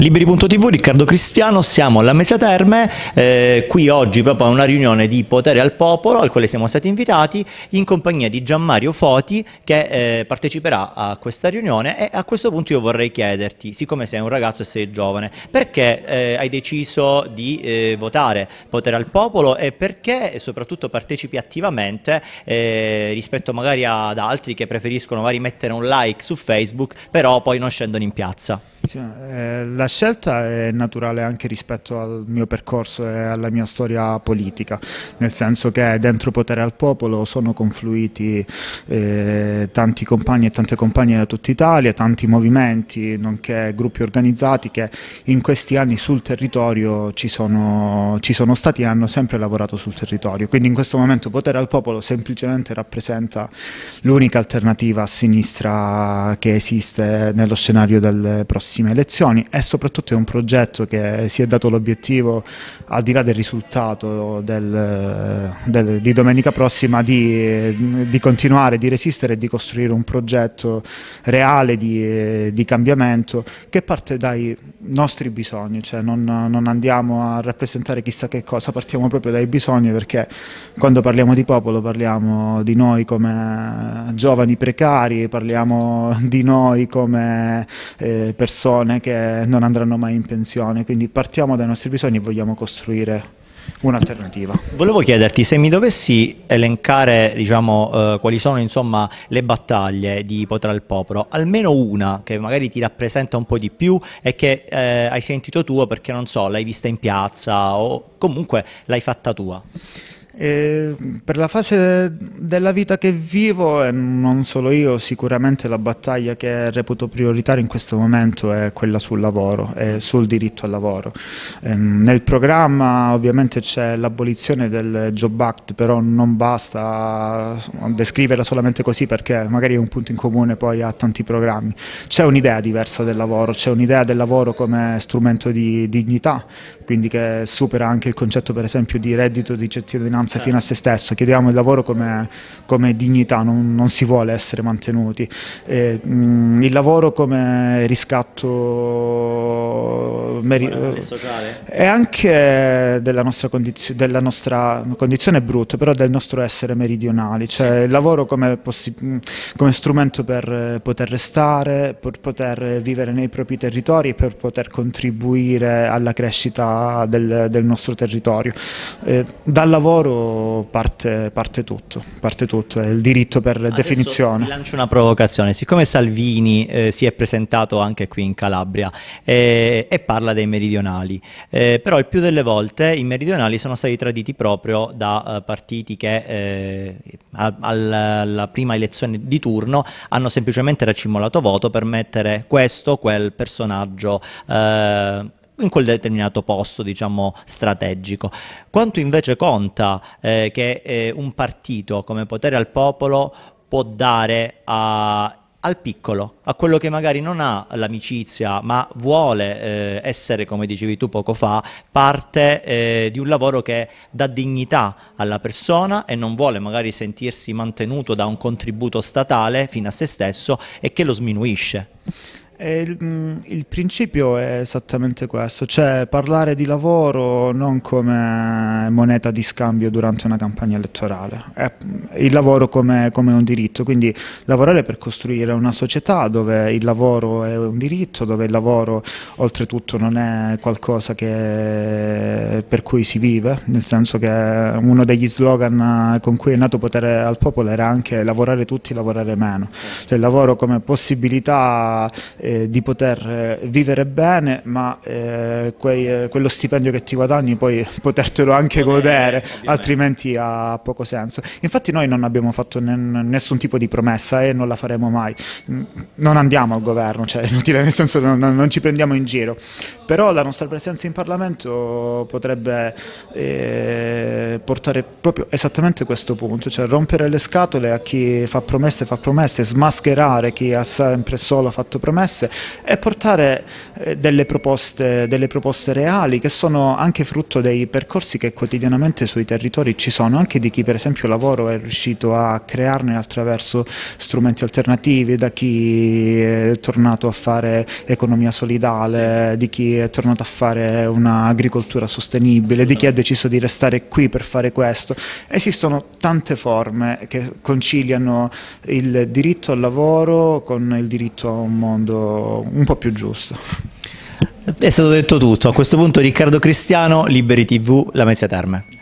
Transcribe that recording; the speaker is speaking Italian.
Liberi.tv, Riccardo Cristiano, siamo alla Mesa Terme, eh, qui oggi proprio a una riunione di Potere al Popolo al quale siamo stati invitati in compagnia di Gianmario Foti che eh, parteciperà a questa riunione e a questo punto io vorrei chiederti, siccome sei un ragazzo e sei giovane, perché eh, hai deciso di eh, votare Potere al Popolo e perché soprattutto partecipi attivamente eh, rispetto magari ad altri che preferiscono magari mettere un like su Facebook però poi non scendono in piazza? Cioè, eh, la scelta è naturale anche rispetto al mio percorso e alla mia storia politica, nel senso che dentro Potere al Popolo sono confluiti eh, tanti compagni e tante compagne da tutta Italia, tanti movimenti, nonché gruppi organizzati che in questi anni sul territorio ci sono, ci sono stati e hanno sempre lavorato sul territorio. Quindi in questo momento Potere al Popolo semplicemente rappresenta l'unica alternativa a sinistra che esiste nello scenario del prossimo prossime elezioni e soprattutto è un progetto che si è dato l'obiettivo, al di là del risultato del, del, di domenica prossima, di, di, continuare, di resistere e di costruire un progetto reale di, di cambiamento che parte dai nostri bisogni, cioè non, non andiamo a rappresentare chissà che cosa, partiamo proprio dai bisogni perché quando parliamo di popolo parliamo di noi come giovani precari, parliamo di noi come eh, persone persone che non andranno mai in pensione, quindi partiamo dai nostri bisogni e vogliamo costruire un'alternativa. Volevo chiederti se mi dovessi elencare diciamo, eh, quali sono insomma, le battaglie di Potrà il Popolo, almeno una che magari ti rappresenta un po' di più e che eh, hai sentito tua perché non so, l'hai vista in piazza o comunque l'hai fatta tua. E per la fase della vita che vivo, e non solo io, sicuramente la battaglia che reputo prioritaria in questo momento è quella sul lavoro e sul diritto al lavoro. E ehm, nel programma ovviamente c'è l'abolizione del Job Act, però non basta descriverla solamente così perché magari è un punto in comune poi a tanti programmi. C'è un'idea diversa del lavoro, c'è un'idea del lavoro come strumento di dignità, quindi che supera anche il concetto per esempio di reddito di cittadinanza finanza certo. fino a se stesso, chiediamo il lavoro come, come dignità, non, non, si vuole essere mantenuti, e, mh, mm, il lavoro come riscatto sociale. e eh, anche della nostra, condizio, della nostra condizione brutta, però del nostro essere meridionali, cioè il lavoro come, mm, come strumento per poter restare, per poter vivere nei propri territori e per poter contribuire alla crescita del, del nostro territorio. Eh, dal lavoro lavoro parte, parte, tutto, parte tutto, è il diritto per Adesso definizione. lancio una provocazione, siccome Salvini eh, si è presentato anche qui in Calabria eh, e parla dei meridionali, eh, però il più delle volte i meridionali sono stati traditi proprio da uh, partiti che uh, alla prima elezione di turno hanno semplicemente racimolato voto per mettere questo, o quel personaggio. Uh, in quel determinato posto diciamo, strategico. Quanto invece conta eh, che eh, un partito come potere al popolo può dare a, al piccolo, a quello che magari non ha l'amicizia ma vuole eh, essere, come dicevi tu poco fa, parte eh, di un lavoro che dà dignità alla persona e non vuole magari sentirsi mantenuto da un contributo statale fino a se stesso e che lo sminuisce. Il, mm, il, principio è esattamente questo, cioè parlare di lavoro non come moneta di scambio durante una campagna elettorale, è il lavoro come, come, un diritto, quindi lavorare per costruire una società dove il lavoro è un diritto, dove il lavoro oltretutto non è qualcosa che, per cui si vive, nel senso che uno degli slogan con cui è nato potere al popolo era anche lavorare tutti, lavorare meno, cioè il lavoro come possibilità eh, eh, di poter eh, vivere bene, ma eh, quei, eh, quello stipendio che ti guadagni poi potertelo anche godere, altrimenti ha poco senso. Infatti noi non abbiamo fatto nessun tipo di promessa e non la faremo mai. Mm, non andiamo al governo, cioè inutile nel senso non, non ci prendiamo in giro, però la nostra presenza in Parlamento potrebbe eh, portare proprio esattamente questo punto, cioè rompere le scatole a chi fa promesse, fa promesse, smascherare chi ha sempre solo fatto promesse diverse e portare eh, delle proposte, delle proposte reali che sono anche frutto dei percorsi che quotidianamente sui territori ci sono, anche di chi per esempio lavoro è riuscito a crearne attraverso strumenti alternativi, da chi è tornato a fare economia solidale, di chi è tornato a fare un'agricoltura sostenibile, di chi ha deciso di restare qui per fare questo. Esistono tante forme che conciliano il diritto al lavoro con il diritto a un mondo un po' più giusto. È stato detto tutto, a questo punto Riccardo Cristiano, Liberi TV, La Mezia Terme.